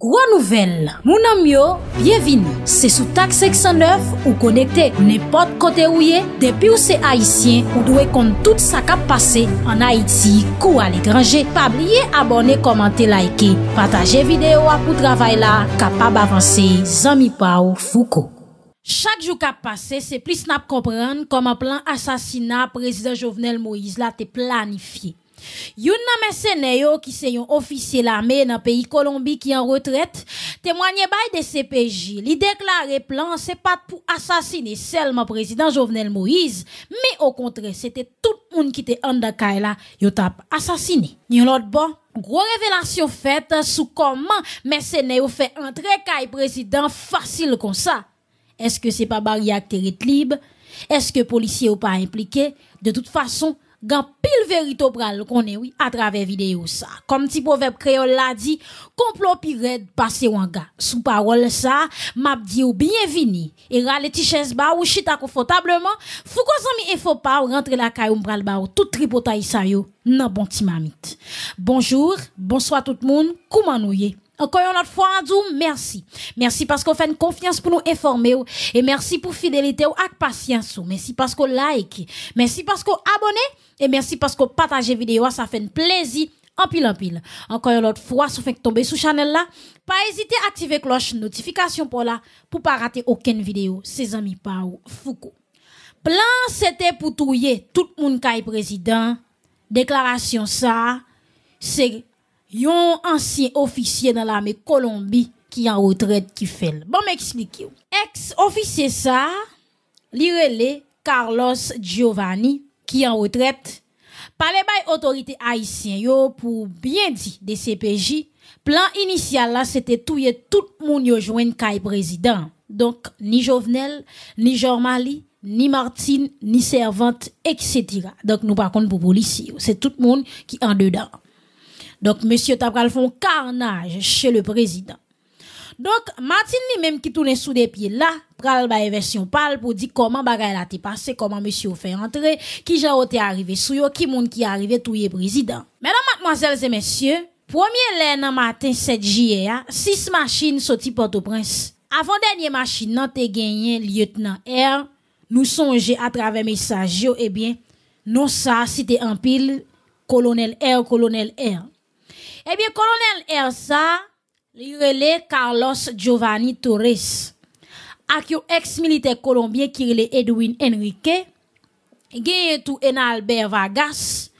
Gro nouvel, mounan myo, byevini, se sou tak 609 ou konekte ou ne pot kote ouye, depi ou se haisyen ou dwe kont tout sa kap pase an Haiti kou ale grange, pa blye abone, komante, laike, pataje videyo apou travay la, kapab avanse, zami pa ou fuko. Chak jou kap pase se plis nap kompran kom a plan asasina prezident Jovenel Moïse la te planifiye. Youn nan qui c'est un officier l'armée dans pays Colombie qui est en retraite, témoigne bail de CPJ. Li déclaré plan c'est pas pour assassiner seulement président Jovenel Moïse, mais au contraire, c'était tout le monde qui était en Dakar là, yo tap assassiné. Ni autre bon Gros révélation faite sous comment mercenaires fait entrer Kay président facile comme ça. Est-ce que c'est pas barrière libre? Est-ce que policiers ou pas impliqué? De toute façon, gan pile verito pral konnen oui à travers vidéo ça comme petit proverbe créole l'a dit complot pi red passé wanga sous parole ça m'a dit ou bienvenue et rale ti chaise ba ou chita confortablement fou ko zami info pas rentre la caillou ou pral ba ou tout tripotaille sa yo nan bon timamite bonjour bonsoir tout le monde comment encore une autre fois, merci. Merci parce qu'on fait une confiance pour nous informer et merci pour fidélité et patience Merci parce qu'on like, merci parce qu'on abonne et merci parce qu'on partage vidéo, ça fait un plaisir en pile en pile. Encore une autre fois, si vous faites tomber sous channel là, pas hésiter à activer cloche notification pour là pour pas rater aucune vidéo. Ses amis ou Foucault. Plan c'était pour tout le monde qui est président. Déclaration ça, c'est yon ancien officier dans l'armée colombie qui en retraite qui fait. Bon m'explique. ex officier ça, Carlos Giovanni qui en retraite parle bay autorité haïtienne yo pour bien dit de CPJ, plan initial, là c'était tout tout moun yo joine kay président. Donc, ni Jovenel, ni Jormali, ni Martine, ni Servante, etc. donc nous parlons pour pour c'est tout le tout qui qui en dedans. Donc, monsieur faire font carnage chez le président. Donc, Martin lui-même qui tourne sous des pieds là, pral ba version pâle pour dire comment bagay la t'est passé, comment monsieur fait entrer, qui genre arrivé sous qui monde qui arrivé tout le président. Mesdames, mademoiselles et messieurs, premier lendemain matin 7 juillet, 6 hein, machines sorti Port-au-Prince. Avant dernier machine nan te gagné lieutenant R, nous songez à travers message et eh bien, non ça c'était en pile colonel R, colonel R. Eh bien, colonel Elsa, il relais Carlos Giovanni Torres, avec ex-militaire colombien qui est Edwin Enrique, gagné tout Albert Vargas,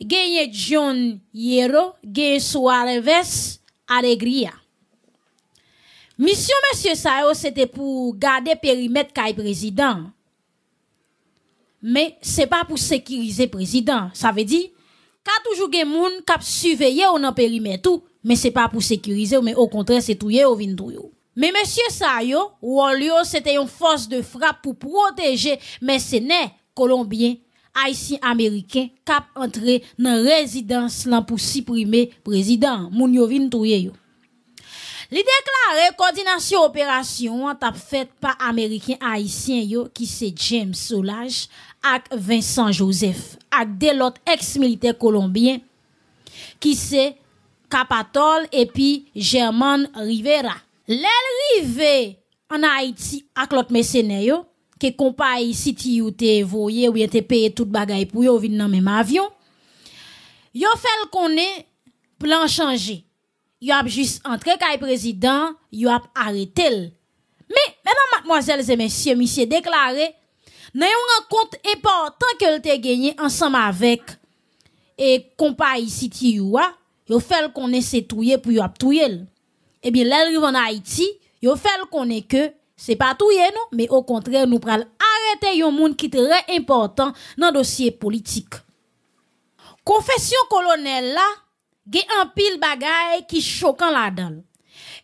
gagné John Hierro, gagné Suarez Alegria. Mission monsieur Sao, c'était pour garder périmètre le président. Mais c'est pas pour sécuriser président, ça veut dire ka toujou gen moun kap suveye ou nan tout, tout, mais se pas pour sécuriser, mais au contraire, c'est touye ou vin touye ou. Men monsye sa yo, une yo, se te yon de frappe pou protéger colombiens, haïtien-américain kap entre nan résidence là pour supprimer président moun yo vin touye yo. Li deklare coordination opération tap pa américain haïtien yo qui c'est James Solage, avec Vincent Joseph, avec des ex-militaires colombiens, qui c'est Capatol et puis German Rivera. L'El Rivé en Haïti avec l'autre mercenaire, qui compagne ici, si ou te voyé ou te payé tout bagay pour yo vin dans même avion, Yo fait le un plan changé. Yo a juste entré kay président, yo a arrêté Mais, mesdames, mademoiselles et messieurs, monsieur déclaré, dans une rencontre important que t'a gagné ensemble avec et compagnie City Youa, yo fait qu'on c'est touyer pour a l. Eh bien, l'arrivée en Haïti, yo fait qu'on est que c'est pas troué non, mais au contraire nous pral arrêter yon monde qui très important dans dossier politique. Confession colonel là, a un pile bagay qui choquant là-dedans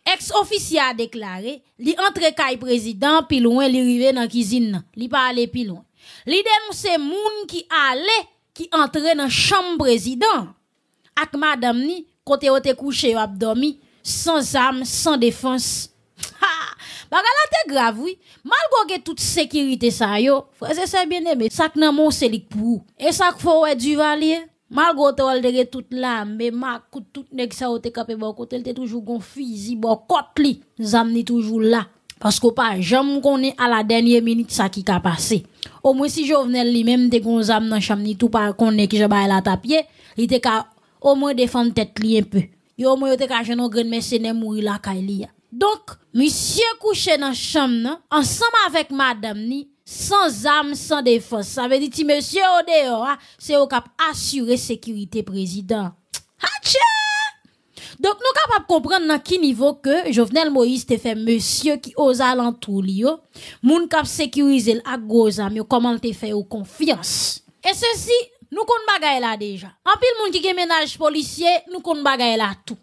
ex-officier a déclaré, li entre kay président pi loin li rive dans cuisine, li pas aller plus loin. Li dénonce moun qui allait qui entre dans chambre président ak madame ni côté ou te couché ou abdomi sans âme, sans défense. Bagala te grave, oui. Malgré toute sécurité ça yo, frère c'est bien aimé, ça nan mon c'est pou. Et ça faut ouais du valier. Malgré tout wal dege tout là, mais ma tout nek sa ou te kape bon côté, te toujours gon fizi bokot li, zam ni toujou la. Pasko pa, jam konen à la dernière minute ça qui a passé. Au moins si jovenel li, même te gon zam nan cham ni tou pa konen ki baye la tapye, li te ka ou mwen defan tet li peu. Yo mwen yo te ka jenon gren mesene mouri la kay li ya. Donc, monsieur kouche nan cham chambre, ensemble avec Madame ni, sans âme, sans défense. Ça veut dire, si monsieur au dehors, hein, c'est au cap assurer sécurité président. Donc, nous capables de comprendre dans quel niveau que Jovenel Moïse te fait monsieur qui aux alentours, yo, moun cap sécuriser à gros hein, amis, comment te fait au confiance. Et ceci, nous comptons de là déjà. En pile moun qui ménage policier, nous comptons déjà là tout.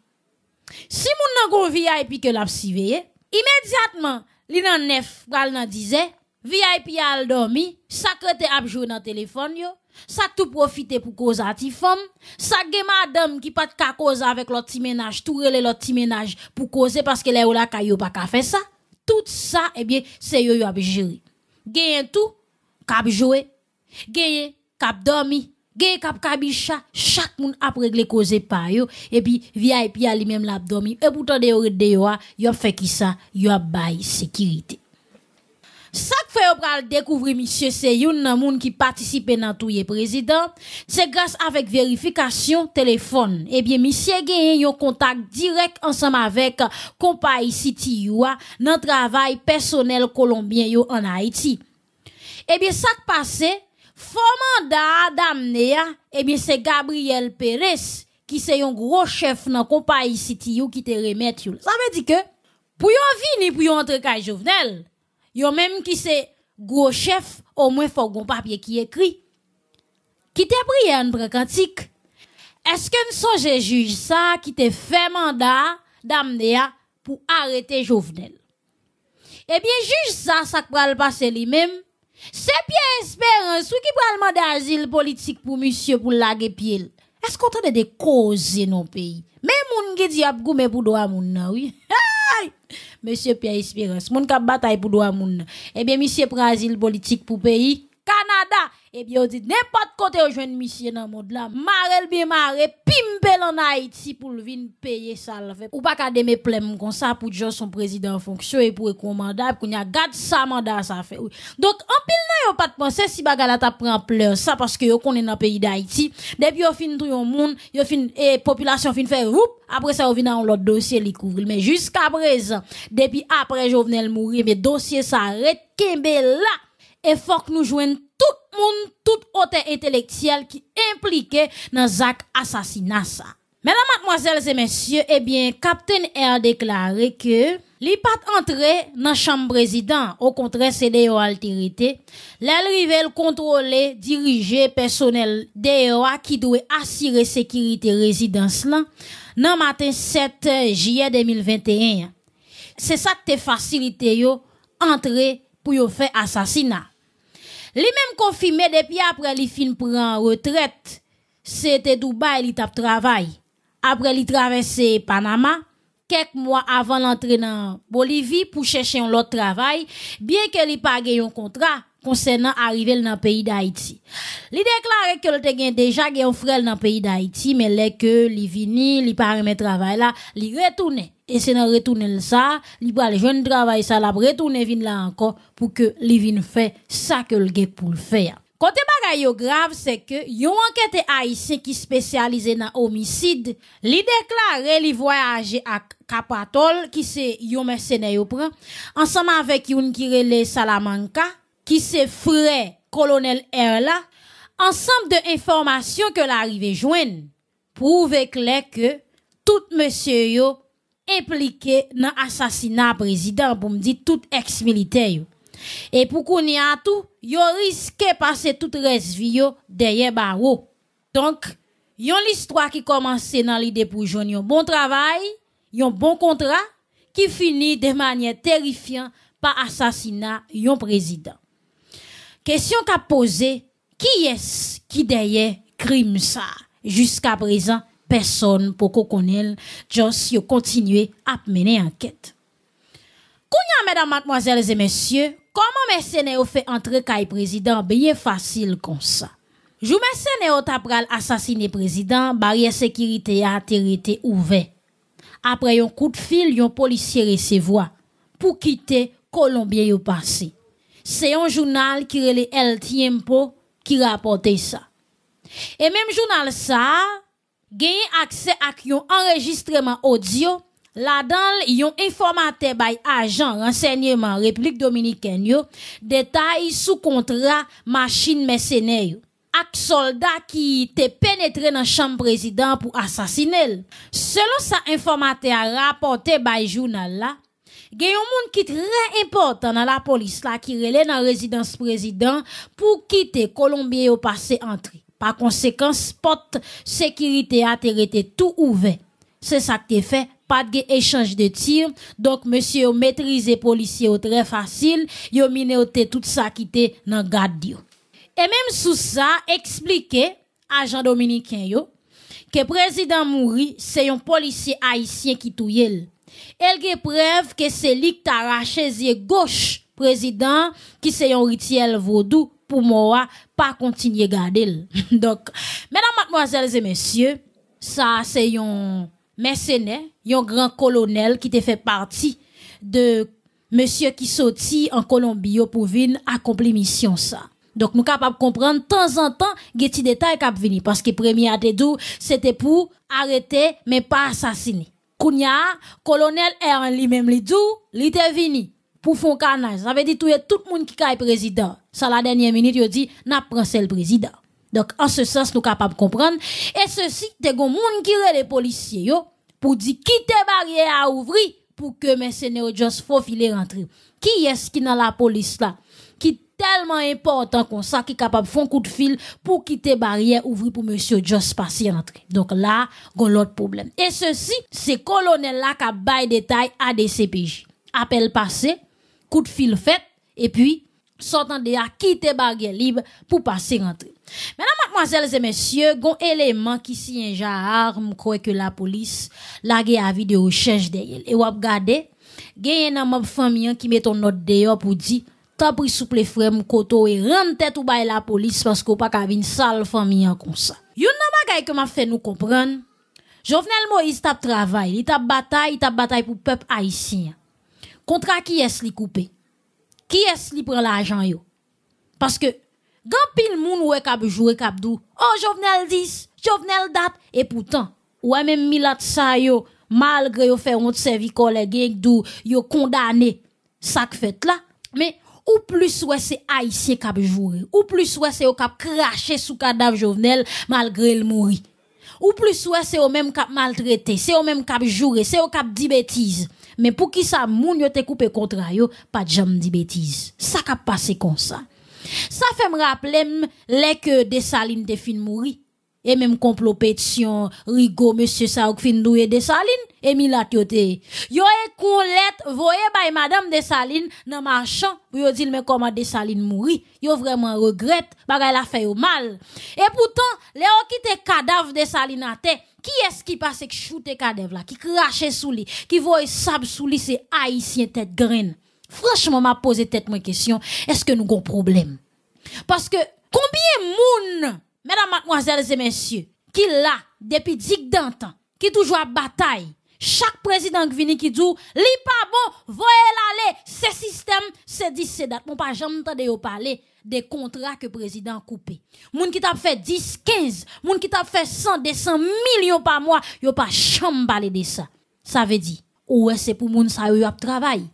Si moun nan gon VIP et puis que l'a surveillé, immédiatement, li nan 9, pral nan disait, VIP a dormi, ça que t'es joué dans le téléphone yo, ça tout profiter pour cause à femme, ça que madame qui pas de cause avec l'autre petit ménage, tout relé l'autre petit ménage pour causer parce que les ou la kayo pas ka fait ça. Tout ça eh bien c'est yo yo a géré. Gagne tout kap jouer, gagne kap dormi, gagne kap kabicha, chaque moun a régler cause pas yo et puis VIP à lui même l'abdomi, et pourtant de yo de yo a, yo fait qui ça, yo a bail sécurité. Ça fait pral découvrir monsieur c'est un moun qui à dans les président, c'est grâce avec vérification téléphone. Eh bien monsieur gagne un contact direct ensemble avec compagnie City dans travail personnel colombien en Haïti. Eh bien ça passé, Fomanda d'amener, eh bien c'est Gabriel Pérez qui c'est un gros chef dans compagnie City qui te remet Ça veut dire que pour yon vini pour yon entre Jovenel Yo même qui c'est gros chef, au moins faut un papier qui écrit. Qui t'a prié en pratique? Est-ce que nous sommes juge ça qui t'a fait mandat d'amener pour arrêter Jovenel? Eh bien, juge ça, ça va le passer lui-même. C'est Pierre Espérance, qui va demander asile politique pour monsieur pour laguer pied. Est-ce qu'on t'a des causes dans le pays? Mais mon qui dit ap a pour droit mon Monsieur Pierre Espérance, mon cap bataille pour droit moun. Eh bien, monsieur prend politique pour pays Canada. Et eh bien, on dit n'importe côté joue jeune monsieur dans le monde là, marel bien maré, pimbel en Haïti pour le vin payer ça Ou pas qu'à mes plein comme ça pour dire son président en fonction et pour être mandat, qu'on y a garde ça mandat ça fait. Donc, en pile là, pas de penser si bagala t'a prend pleur ça parce que yon connaît dans le pays d'Haïti. Depuis yon fin tout yon monde, yon fin, et population fin fait roup, après ça yon vient dans l'autre dossier, li couvre. Mais jusqu'à présent, depuis après Jovenel mourir, mais dossier ça arrête, kembe là et faut que nous joignions tout le monde, tout auteur intellectuelle qui impliqué dans Zach assassinat ça. Mesdames, mademoiselles et messieurs, eh bien, Captain a déclaré que les entré dans chambre président, au contraire, c'est des altérité. L'arrivée contrôler, diriger personnel DOA qui doit assurer sécurité résidence là, dans matin 7 juillet 2021. C'est ça qui te facilité yo entrer pour faire assassinat mêmes mêmes confirmé depuis après les fin prend retraite, c'était Dubaï l'étape travail. Après il traversé Panama, quelques mois avant l'entrée dans Bolivie pour chercher un autre travail, bien que n'aient pas un contrat, concernant arrivée dans le pays d'Haïti. Il déclarait que le te déjà un frère dans le pays d'Haïti, mais les que li vini, li pas de travail là, li retourne. Et c'est dans retourner ça, li pral jeune travail ça, la retourner vin là encore pour que li vin fait ça que le pour le faire. Kote bagay yo grave, se ke yon haïtien qui ki dans nan homicide. li deklare li à à qui ki un yon mercenaire yo ensemble avec une yon kirele Salamanca, qui se frère colonel Erla, ensemble de informations que l'arrivée joigne, prouve clair que tout monsieur yo impliqué dans assassinat président pour me dire tout ex-militaire Et pour qu'on y a tout, yo risqué passer toute reste vie derrière barreau. Donc, yon l'histoire qui commence dans l'idée pour joindre un bon travail, un bon contrat qui finit de manière terrifiante par assassinat yon président. Question qu'a posé qui est-ce qui derrière crime ça? Jusqu'à présent, personne pour qu'on connaisse, juste continuer à mener enquête. Kounya, mesdames, mademoiselles et messieurs, comment mercenaires fait entrer le président bien facile comme ça? Jou mercenaires ont après assassiné président, barrière sécurité a été ouvert. Après un coup de fil, un policier recevoir pour quitter Colombien passé c'est un journal qui est El Tiempo qui rapportait ça. Et même journal ça, gagne accès à un enregistrement audio. Là-dedans, un informateur par agent renseignement République dominicaine yo, détail sous contrat machine mercenaire ak soldat qui était pénétré dans chambre président pour assassiner. Selon sa informateur rapporté by journal là, il y a monde qui très important dans la police là qui relève dans résidence président pour quitter Colombie au passé entrer. Par conséquent, spot sécurité a été tout ouvert. C'est ça qui fait. Pas de échange de tir. Donc, monsieur, maîtrisez policiers très facile. Yo miné tout ça qui était dans garde. Et même sous ça, expliquez, agent dominicain, yo, que président mouri, c'est un policier haïtien qui touille. Elle est preuve que c'est lui qui arraché gauche président qui c'est un rituel vaudou pour moi pas continuer garder. Donc mesdames mademoiselles et messieurs, ça c'est un mercenaire, un grand colonel qui te fait partie de monsieur qui sorti en Colombie pour venir accomplir mission ça. Donc, nous capables de comprendre de temps en temps, des petits détails qui venir. Parce que premier à c'était pour arrêter, mais pas assassiner. Kounia, colonel Aaron même li dou, li était vini pour un canage. Ça veut dire tout le monde qui est président. Ça la dernière minute, il dit n'a prend le président. Donc en ce sens nous capables de comprendre et ceci te gon monde qui les policiers yo pour dire qui te barrière à ouvrir pour que M. just faut filer rentrer. Qui est-ce qui dans la police là tellement important qu'on ça qui est capable de faire un coup de fil pour quitter barrière ouvrir pour monsieur Joss passer entrer. Donc là, gon l'autre problème. Et ceci, c'est colonel là qui a bail détail à des Appel passé, coup de fil fait et puis sortant de à quitter barrière libre pour passer rentrer. Mesdames, mademoiselles et messieurs, un élément qui si un j'arme croit que la police à avis de recherche derrière. Et vous il gagne un famille qui met ton note dehors pour dire T'as pris souple frem koto et rentre tête ou bail la police parce qu'on pas une sale famille comme ça. Yon nan bagay que m'a fait nous comprendre. Jovenel Moïse tap travail, il tap bataille, il bataille pour peuple haïtien. Contre qui est-ce li coupé? Qui est-ce li prend l'argent yo? Parce que Gan pile moun wè kap jwè kab dou. Oh, jovenel 10, jovenel dat. et poutan, wè men milat sa yo, malgre yo fè ont servi kolegek dou, yo condamné sak fèt la. mais ou plus ouais c'est haïtien qui a joué ou plus ouais c'est au cap craché sous cadavre Jovenel malgré le mourir ou plus ouais c'est au même cap maltraité c'est au même cap joué c'est au cap dit bêtises mais pour qui ça moun yo te coupé contre yo pas de jambe dit bêtises ça cap passer comme ça ça fait me rappeler les que salines des fin mourir et même complot pétition, rigo, monsieur Saouk fin d'oué... de Saline, et yote. Yo et kon voyé voye madame de Saline, nan marchand, pour yo dit... mais comment de Saline mouri. Yo vraiment regrette, bagay la fait yo mal. Et pourtant, le yo kite cadavre de Saline à terre, qui est-ce qui passe que le cadavre là, qui crache sous lui, qui voye sable sous lui, c'est haïtien tête graine. Franchement, m'a posé tête moi question, est-ce que nous avons problème? Parce que, combien moun, Mesdames, mademoiselles et messieurs, qui là, depuis dix Dantan, qui toujours à bataille, chaque président qui vient qui dit, li pas bon, voyez l'aller, ce système, c'est dit, c'est Mon pas jamais entendu parler des contrats que le président coupé. Moun qui t'a fait 10, 15, moun qui t'a fait 100, 200 millions par mois, yo pas jamais de ça. Ça veut dire, ouais, c'est pour moun ça du travail.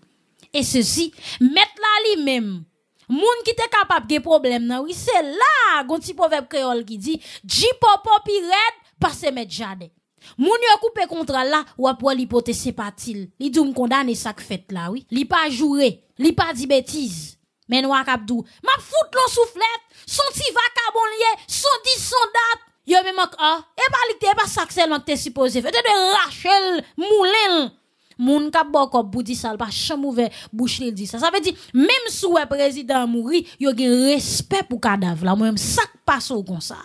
Et ceci, mettre la lui-même, Moun qui t'es capable de problème non? oui, c'est là, gon petit proverbe créole qui dit, jipopo popo red, passe met jade. Moun yon coupé contrat là, ou après l'hypothèse pas il. Li dou condamné ça que fait là, oui. Li pas joué, li pas dit bêtise. Mais cap dou, m'a fout l'on soufflette, son ti vacabon lié, son dis son yo même ah, et pas li te pas ça seulement t'es supposé faire. de Rachel Moulin. Moun kap bokop bou di sal pa chan mouve bouche li di sa. Sa ve di, même sou président prezident mouri, yo gen respect pou kadav la. même sak paso kon sa.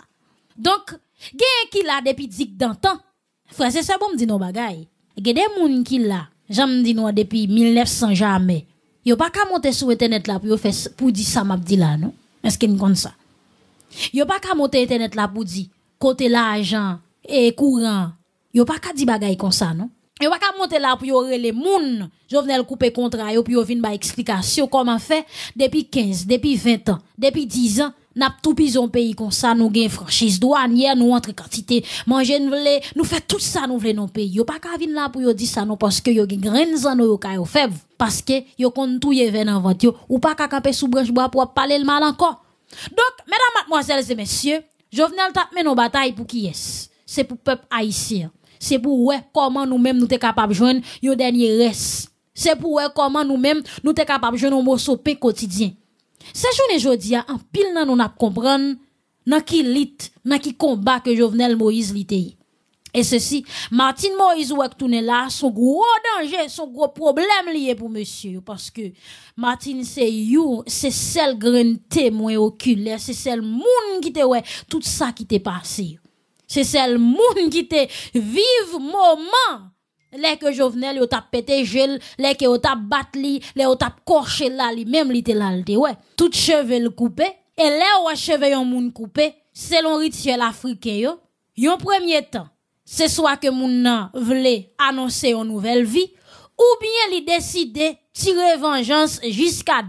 donc gen ki la depi dik dantan. Frase se bon mdi nou bagay. Gen de moun ki la, jan dit nou depuis 1900 jamè. Yo pa ka monte sou internet la pou yo fè pou di sa mabdi la nou. Eske n kon sa. Yo pa ka monte internet la pou di kote la ajan e kouran. Yo pa ka di bagay kon sa non Yo pas monter là pour aurait les moun, Jovenel couper contrat et puis yo vinn ba explication comment fait depuis 15, depuis 20 ans, depuis 10 ans n'a tout pison pays comme ça nous gain franchise douanière nous entre quantité manger nous voulons, nous fait tout ça nous voulons non pays yo pas ka venir là pour dire ça non parce que yo des grain zan yo ka yo faible parce que yo tout touyer venu en vente ou pas ka camper sous branche bois pour parler le mal encore donc mesdames mademoiselles et messieurs Jovenel tape taper nos bataille pour qui est c'est pour peuple haïtien c'est pour ouais comment nous-mêmes nous sommes capables de joindre un dernier reste. C'est pour ouais comment nous-mêmes nous sommes capables de joindre un mot sopé quotidien. C'est journée aujourd'hui, en pile nous avons comprendre dans qui dans combat que Jovenel Moïse l'était. Et ceci, Martin Moïse ou là, son gros danger, son gros problème lié pour monsieur. Parce que Martin, c'est you, c'est celle grand témoin oculaire, c'est celle moun qui te ouais, tout ça qui t'est passé. C'est celle moun qui te vive moment. Les Jovenel yo tap pété gel, lè que yo tap bat li, lè yo tap corché la li, même li te la ouais Tout cheveu le coupé, et lè wè cheveux yon moun coupé, selon rituel africain yo, yon premier temps c'est soit que moun nan vle annoncer une nouvelle vie ou bien li jusqu'à tirer vengeance jusqu'à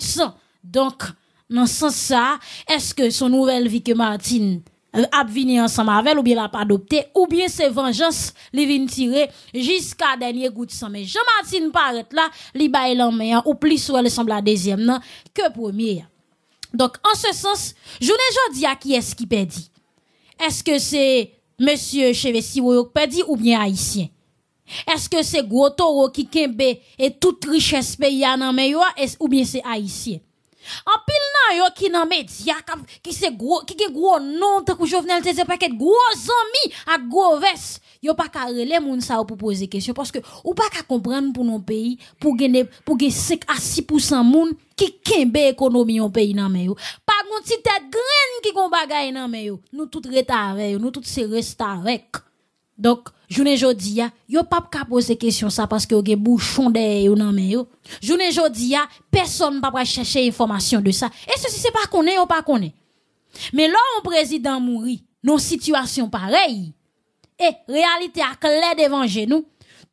sang gout dans sens nan est-ce que son nouvelle vie que Martine? a en ensemble avec ou bien l'a pas adopté ou bien c'est vengeance li vin tirer jusqu'à dernier goutte sang mais Jean-Martin paraît là li bail l'en hein, ou plus ou elle semble la deuxième nan, que premier donc en ce sens je journée dit à qui est-ce qui perdit est-ce que c'est monsieur Chevesi qui perdit ou bien haïtien est-ce que c'est Gotoro qui kembe et toute richesse pays nan ou bien c'est haïtien en pile yo ki nan media, ki se gros ki gen gros non, te kou jovenel te se paket, gros zami ak gros, ves, yo pa ka rele moun sa ou pou pose parce que ou pa ka comprendre pou nou pays pou gen, pou gen 5 à 6% moun, ki kembe ekonomi yon pays nan men yo. Pa kon tête gren ki kon bagay nan men yo, nou tout avec nous tout se avec donc, je ne a, yo pas ka poser question ça parce que yo gen bouchon derrière ou nan ne yo. Journée dis pas, personne pas chercher information de ça. Et ceci c'est pas connaît ou pas Mais là on président mouri, nos situation pareille, Et réalité à clair devant nous.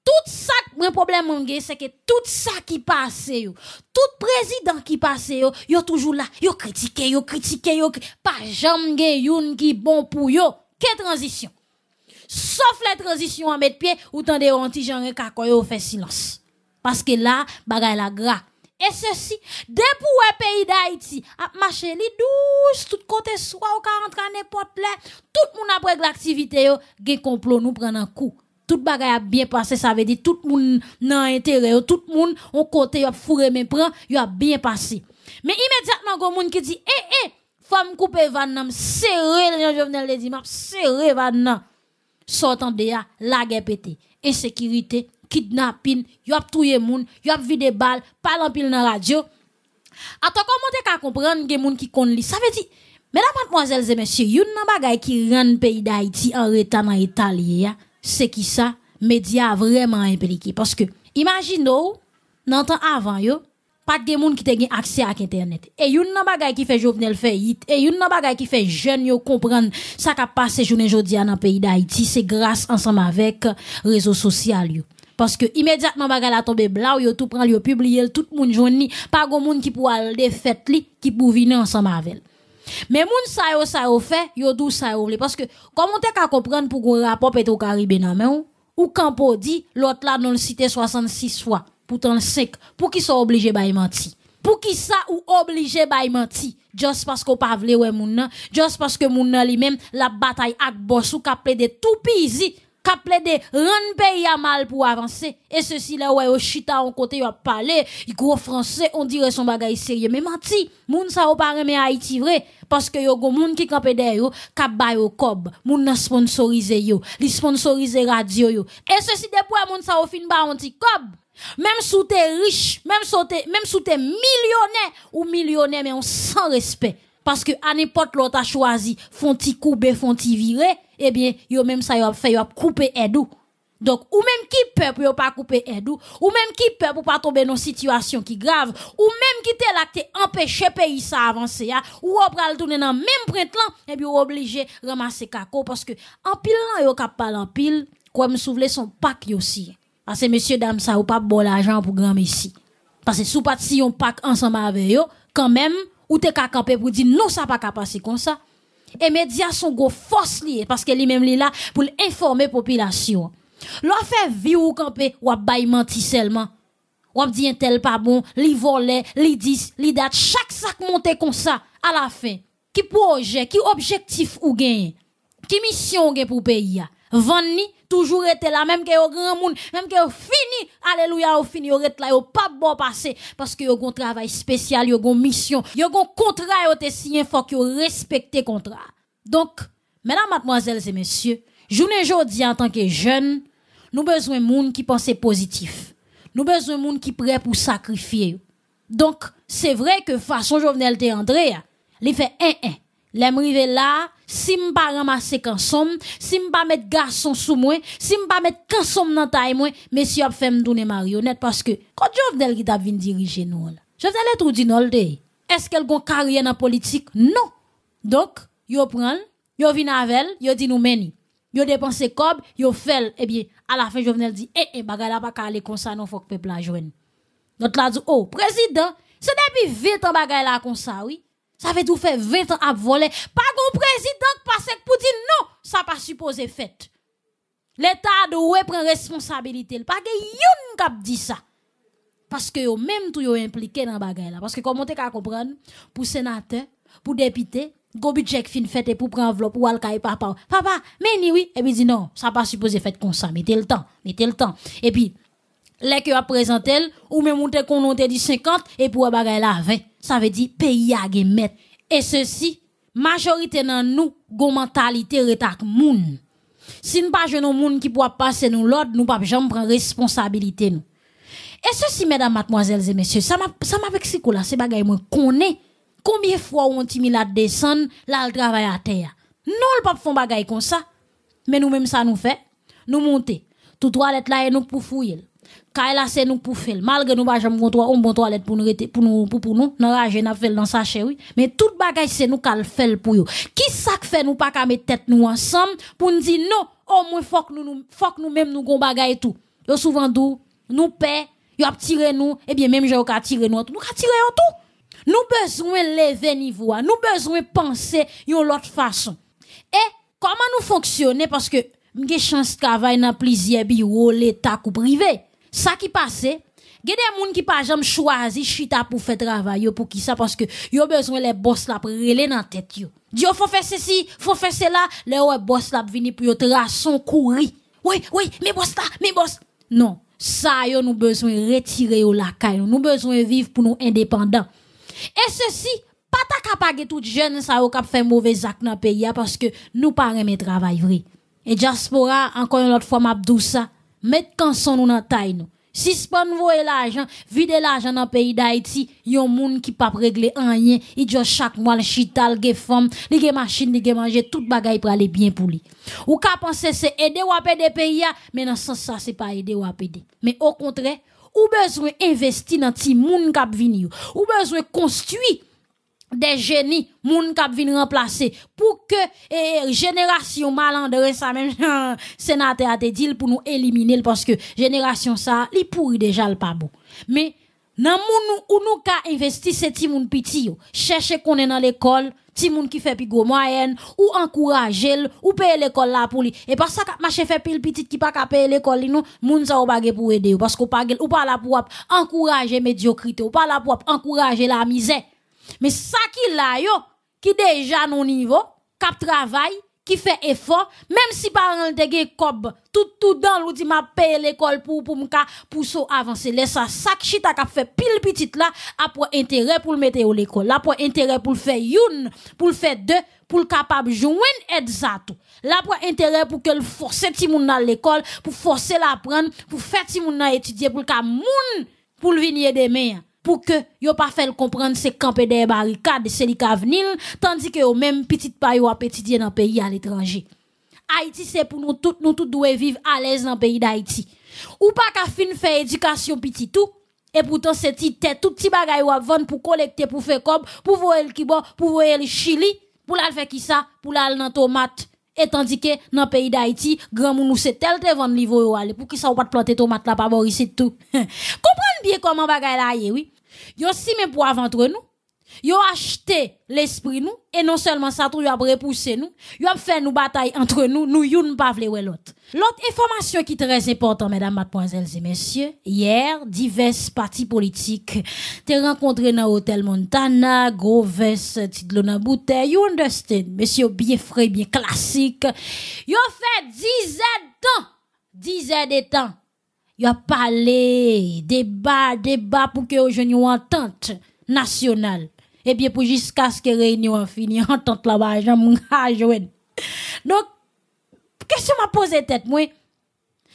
Tout ça, mon problème, c'est que tout ça qui passe, tout président qui passe, yo, yo toujours là, yo critiqué, yo critiqué, yo, pas jamais yon qui bon pour yo. Quelle transition? sauf la transition à mettre pied, ou tendez un petit genre ou fait silence. Parce que là, bagay la gras. Et ceci, dès pour le pays d'Haïti, a marché li douce, tout côté soit ou rentre n'est n'importe là, tout moun après l'activité yo, gen complot nous prenons un coup. Tout bagay a bien passé, ça veut dire tout moun nan intérêt, tout moun on côté yo fourré mais prend, yo a bien passé. Mais immédiatement un moun qui dit "Eh eh, femme couper van nan serré, Jovenel le dit, m'a serré van nan." sortant de là, la guerre pété. Insécurité, kidnapping, yop touye moun, yop vide bal, parlant pile dans radio. Attends, comment t'es qu'à comprendre des moun qui kon Ça veut dire, mesdames, mademoiselles et messieurs, yon nan bagay qui rend pays d'Haïti en retard dans Italie. Hein? c'est qui ça? Média vraiment impliqué. Parce que, imaginez nan temps avant yo, pas de monde qui ont accès à internet et yon nan bagay qui fait Jovenel fait hit et une nan bagay qui fait jeune yo comprendre ça a passé journée jodi dans pays d'Haïti c'est grâce ensemble avec réseaux sociaux parce que immédiatement bagay la tombe blanc yo tout prend yo publié. tout monde joindre pas de monde qui pouvait aller fête li qui pou venir ensemble avec mais moun sa yo sa yo fait yo dou sa yo parce que comment t'es ka comprendre pour qu'on rapport pétro caribé nan mais ou campo dit l'autre là non le cité 66 fois pourtant 5. Pour qui sont obligés de mentir? Pour qui ça ou obligé de mentir? Just parce qu'on pas ouais moun just parce que moun lui-même la bataille ak boss ou ka de tout pisi, cap de rendre pays à mal pour avancer. Et ceci là ouais au chita on côté y a parlé, gros français, on dirait son bagage sérieux mais menti. Moun sa ou pa remet Haïti vrai parce que yo go moun ki campe derrière yo, ka bay au cob, moun nan sponsorisé yo, li sponsorisé radio yo. Et ceci des pour moun sa ou fin ba on cob. Même sous t'es riche, même si t'es, même millionnaire ou millionnaire, mais on sans respect. Parce que à n'importe l'autre a choisi, font ti couper, font virer, eh bien, yo même ça yo fait, yo a coupé edou. Donc, ou même qui peut pour pas couper edou, ou même qui peut pour pas tomber dans une situation qui grave, ou même qui t'es là t'es empêché pays ça avancer, ah, ou on pral tourner dans même printemps, et eh bien obligé ramasser caco parce que en pile là yo cap pas en pile, quoi me son pack aussi. Parce ah, que messieurs, dames, ça ou pas bon l'argent pour grand messi. Parce que sous pas si on pack ensemble avec eux, quand même, ou t'es qu'à camper pour dire non, ça pas passer comme ça. Et médias sont go force liés parce que lui-même là pour informer population. L'on fait vivre ou camper ou bail menti seulement. Ou dit un tel pas bon, li volé, li dis, li date, chaque sac monté comme ça à la fin. Qui projet, qui objectif ou gagne? Qui mission ou gagne pour pays? Vanni, toujours été là, même que au grand monde, même que vous fini, alléluia, au fini, au là, au pas bon passé, parce que avez un travail spécial, avez une mission, avez un contrat, vous te signé, hein, faut que le contrat. Donc, mesdames, mademoiselles et messieurs, journée aujourd'hui en tant que jeune, nous besoin monde qui pense positif. Nous besoin monde qui prêt pour sacrifier. Donc, c'est vrai que façon Jovenel André, hein, il fait un un L'emrive là, si m'pa ramasser kansom, si m'pa mettre garçon sous moi, si m'pa mettre kansom dans taille moi, monsieur a fait me ma marionnette parce que quand Jovenel qui t'a vinn diriger nous Jovenel est tout dinolde. Est-ce qu'elle gon carrière en politique Non. Donc, yo prend, yo vinn avec, yo dit nous meni. Yo dépense cob, yo fait eh bien, à la fin Jovenel dit eh eh bagay la pas ka comme ça non faut que peuple la joigne. Donc là dit oh, président, c'est depuis 20 ans bagaille la comme ça oui. Ça veut tout faire 20 ans à voler. Pas qu'on président passe pour dire non, ça pas supposé fait. L'État doit prendre responsabilité. Pas yon kap dit ça. Parce que yon même tout yon impliqué dans bagay là. Parce que comment vous avez comprendre, pour sénateur, pour député, go budget fin fête pour prendre enveloppe pour alkaï e papa. Papa, mais ni oui. Et puis dit non, ça pas supposé fait comme ça. Mettez le temps, mettez le temps. Et puis, les que e a présenté ou même on te qu'on dit 50 et pour bagay la 20 ça veut dire pays a mettre et ceci majorité dans nous go mentalité retak moun si nous pas jeune moun qui pourra passer nous l'ordre nous pas jamais prendre responsabilité nous et ceci mesdames mademoiselles et messieurs ça m'a ça m'a avec là c'est bagay moi combien fois on timi la descend là le travail à terre non le pas font bagay comme ça mais nous même ça nous fait nous monter tout toilette là et nous pour fouiller Kay c'est nous pour faire. Malgré nous pas jamais un bon toilette pour nous pour nous pour, pour nous, dans rage n'a fait dans sachet oui, mais tout bagage c'est nous qu'à le faire pour vous Qui ça fait nous pas qu'à mettre tête nous ensemble pour nous dire non, au moins faut que nous faut que nous même nous gon bagage tout. Yo souvent d'où nous paix yo a tiré nous et eh bien même j'ai qu'a tirer nous, nous qu'a tiré tout. Nous besoin lever niveau, nous besoin penser une autre façon. Et comment nous fonctionner parce que j'ai chance de travailler dans plusieurs bureaux, l'État ou privé ça qui passait, il y a des gens qui pas choisi chita pour faire travail pour qui ça parce que yo besoin les boss là pour reler dans tête yo. Dieu faut faire ceci, faut faire cela, les boss là venir pour yo traçon courir. Oui, oui, mes boss là, mes boss. Non, ça yo nous besoin de retirer au la caille, nous besoin vivre pour nous indépendants. Et ceci pas ta capable tout jeune ça au cap faire mauvais acte dans pays parce que nous pas de travail vrai. Et diaspora encore une autre fois m'a ça mettre canson nous dans taille nous. nouveau pas l'argent, vide l'argent dans le pays d'Haïti, yon moun qui pas régler rien, il ont chaque mois le chital ge femme, li ge machine, li ge manger, tout bagay pour aller bien pour lui. Ou ka penser c'est aider ou aider pays mais dans sens ça c'est pas aider ou appeler. Mais au contraire, ou besoin investir dans ti moun k'ap vini ou besoin construire des génies moun kap vin remplacer pour que eh, génération malandre ça même sénateur a dit pour nous éliminer parce que génération ça li pourri déjà le pas mais nan moun ou nous ka investi c'est ti moun piti yo chercher qu'on est dans l'école ti moun qui fait plus gros moyenne ou encourager ou payer l'école là pour lui et par ça marché fait pile petite qui pas ka payer l'école nous, moun sa ou bagé pour aider parce qu'on pas ou pas là pour encourager médiocrité ou pas là pour encourager la misère mais ça qui là, yo, qui déjà non niveau, cap travail, qui fait effort, même si par de gay cob, tout, tout dans l'ou dit m'a payé l'école pour, pour m'ka, pour so avancer. Laisse ça, sac chita kap fait pile petite là, après intérêt pour le mettre au l'école, là, pour intérêt pour le faire une, pour le faire deux, pour le capable jouer aide ça tout. Là, pour intérêt pour que le forcer ti moun à l'école, pour forcer l'apprendre, pour faire ti moun étudier, pour le ka moun, pour le venir demain pour que yo pas fait comprendre ces camper des barricades, c'est li venir, tandis que au même petit pa yo a petit pays à l'étranger. Haïti c'est pour nous toutes, nous toutes doivent vivre à l'aise dans pays d'Haïti. Ou pas qu'à fin faire éducation petit tout. Et pourtant, c'est tête, tout petit bagay ou vendre pour collecter, pour faire comme, pour voir le Kibo, pour voir le Chili, pour la faire qui ça, pour la dans tomate. Et tandis que, dans pays d'Haïti, grand moun c'est tel te vendre livre ou pour qu'ils ça ou pas planter tomate là, pas ici tout. Comprenez bien comment bagay là oui? Yo si mes poivre entre nous. Yo acheté l'esprit nous et non seulement ça tout yo a repoussé nous, yo ont fait nous bataille entre nous, nous youn pas vle l'autre. L'autre information qui est très importante mesdames mademoiselles et messieurs, hier diverses partis politiques t'es rencontré dans l'hôtel Montana, gros veste, dans bouteille, you understand, monsieur bien frais, bien classique. Yo fait 10 ans, 10 ans de temps il a parlé, débat, débat pour que les une entente nationale. Et bien, pour jusqu'à ce que la réunion finisse, entente là-bas, j'en Donc, question m'a posé tête, moi.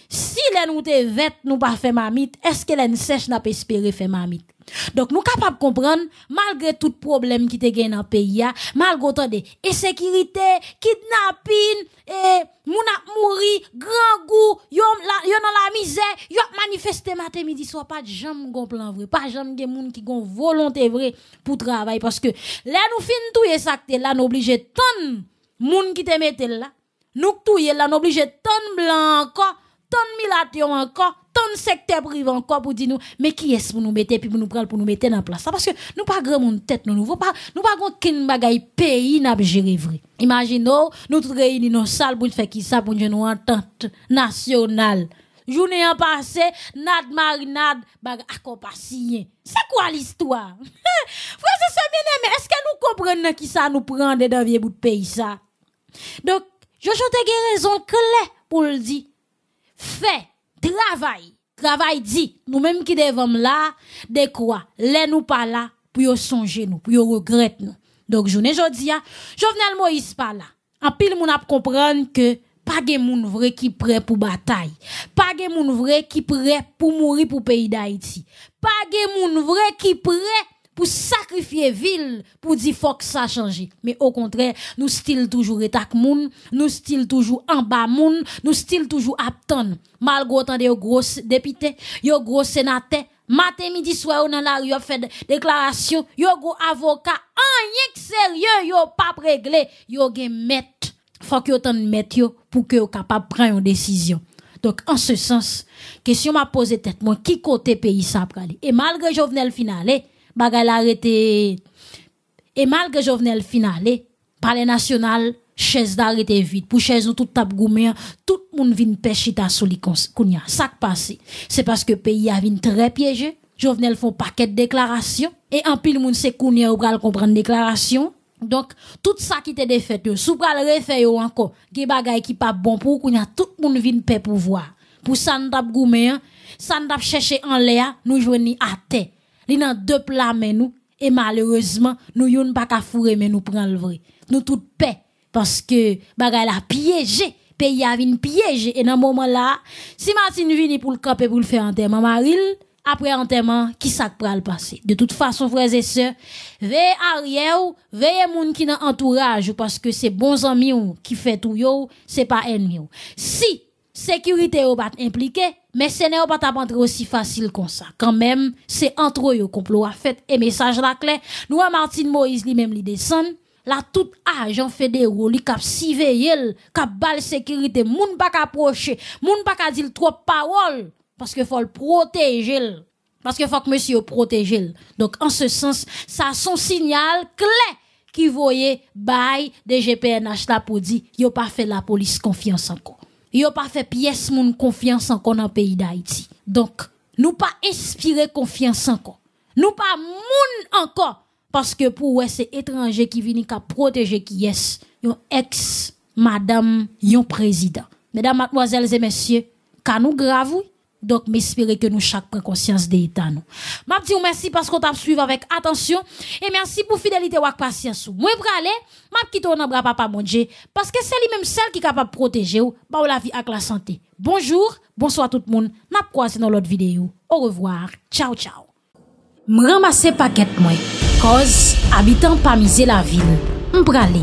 Si les nous te vête, nous pas fait mamite, est-ce que les sèche n'a pas espéré faire mamite? Donc nous capables comprendre malgré tout problème qui te gagne dans pays malgré autant de insécurité, kidnapping et moun a mouri, grand goût, yo la, yo dans la misère, yo manifesté matin midi soir pas jamais gon plan vrai, pas jamais des moun qui gon volonté vrai pour travail parce que là nous fin touyer ça là nous obligé tant moun qui te mette là, nous touyer là nous obligé tant blanc encore tant militaires encore, tant secteur privé encore pour dire nous, mais qui est-ce pour nous mettre, puis pour nous prendre, pour nous mettre en place. Parce que nous pas grand monde tête, nous, nous pas, nous pas grand bagaille pays n'a pas géré vrai. Imaginons, nous tous réunis dans salle pour faire qui ça, pour nous entente nationale. Journée en passé, nad marinade, bag C'est quoi l'histoire? Frère, c'est est-ce que nous comprenons qui ça nous prend dans vieux bout de pays ça? Donc, je chante raison clé pour le dire fait, travail. Travail dit, nous-mêmes qui devons là, de quoi, les nous pas là, pour songer nous, pour regrette nous. Donc, journée jodi a, hein. Jovenel Moïse pas là. En pile, mon a comprendre que pas de moun vrai qui prêt pour bataille. Pas de moun vrai qui prêt pour mourir pour pays d'Haïti. Pas de moun vrai qui prêt pour sacrifier ville, pour dire faut que ça change. Mais au contraire, nous style toujours étac moun, nous style toujours en bas moun, nous style toujours aptan. Malgré tant de gros députés, yo gros sénateurs, matin midi soir on a la rue fait déclaration, yo gros avocat, rien que sérieux, yo pas réglé, yo gen mettre. Faut que yo pour que yo capable prendre une décision. Donc, en ce sens, question m'a posé tête, moi, qui côté pays ça Et malgré Jovenel Finale, et la arrêté et malgré Jovenel finale, pale nasyonal, ches da rete vide. Pour ches ou tout tap goumen, tout moun vin Kounia, ça li passe, c'est parce que le pays a vin très pieje. Jovenel de déclarations. Et en pile, moun se kounia ou pral comprendre déclaration. Donc, tout ça qui était défait, euh, sous pral refait euh, encore, ge bagay qui pas bon pour kounia, tout le monde vient paix pour voir. Pour ça, nous tap goumé, hein. ça nous chercher en l'air, nous ni à terre li nan deux plats mais nous et malheureusement nous yon pas ka fourrer mais nous prenons le vrai. Nous toutes paix parce que bagay la piégé pays a vin piégé et dans moment là si Martine vini pour le camper pour le faire enterrement Maril après enterrement qui ça pral passé. de toute façon frères et sœurs veillez arrière veillez moun qui dans entourage parce que c'est bons amis qui fait tout yo c'est pas ennemi si sécurité ou pas impliqué mais ce n'est pas entrer aussi facile comme ça. Quand même, c'est entre eux complot à fait. Et message la clé. Nous, Martin Moïse lui-même, lui descend. La tout agent fédéral, lui, kap surveiller, cap bal sécurité, moun pas approcher, moun pas dire trop parole, parce que faut le protéger. Parce que faut que monsieur protège. Donc, en ce sens, ça son signal clé qui voyait bail des GPNH là pour dire, yo pas fait la police confiance encore. Yo pas fait pièce moun confiance encore dans pays d'Haïti. Donc, nous pas inspirer confiance encore. Nous pas moun encore. Parce que pour eux, c'est étranger qui viennent ka protéger qui est. Yon ex, madame, yon président. Mesdames, mademoiselles et messieurs, quand nous gravouille donc, m'espérer que nous chaque prenons conscience de l'état nous. M'a dit oh, merci parce qu'on t'a suivi avec attention et merci pour fidélité ou patience. Moi aller, m'a quitter dans bras papa mon Dieu parce que c'est lui-même seul qui est capable de protéger ou bah, la vie avec la santé. Bonjour, bonsoir tout le monde. N'a croisé dans l'autre vidéo. Au revoir. Ciao ciao. M'ramasser paquet moi cause habitant pas miser la ville. aller.